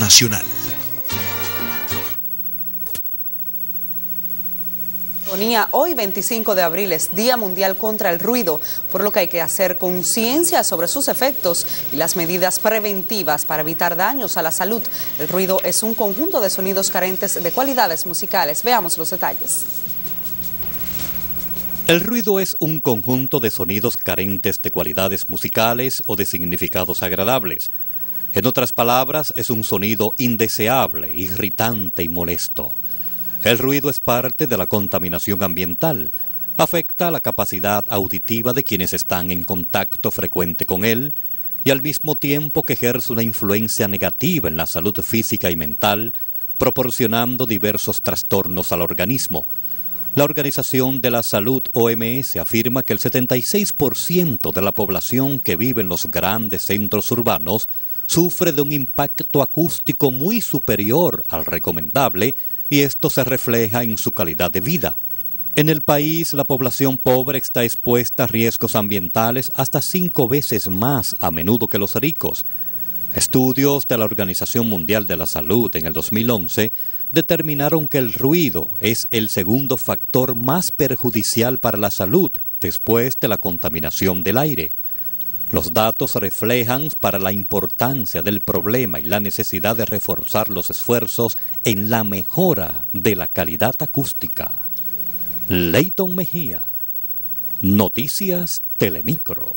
nacional Internacional. Hoy 25 de abril es Día Mundial contra el Ruido, por lo que hay que hacer conciencia sobre sus efectos y las medidas preventivas para evitar daños a la salud. El ruido es un conjunto de sonidos carentes de cualidades musicales. Veamos los detalles. El ruido es un conjunto de sonidos carentes de cualidades musicales o de significados agradables en otras palabras, es un sonido indeseable, irritante y molesto. El ruido es parte de la contaminación ambiental. Afecta la capacidad auditiva de quienes están en contacto frecuente con él y al mismo tiempo que ejerce una influencia negativa en la salud física y mental, proporcionando diversos trastornos al organismo. La Organización de la Salud OMS afirma que el 76% de la población que vive en los grandes centros urbanos sufre de un impacto acústico muy superior al recomendable y esto se refleja en su calidad de vida. En el país, la población pobre está expuesta a riesgos ambientales hasta cinco veces más a menudo que los ricos. Estudios de la Organización Mundial de la Salud en el 2011 determinaron que el ruido es el segundo factor más perjudicial para la salud después de la contaminación del aire. Los datos reflejan para la importancia del problema y la necesidad de reforzar los esfuerzos en la mejora de la calidad acústica. Leighton Mejía, Noticias Telemicro.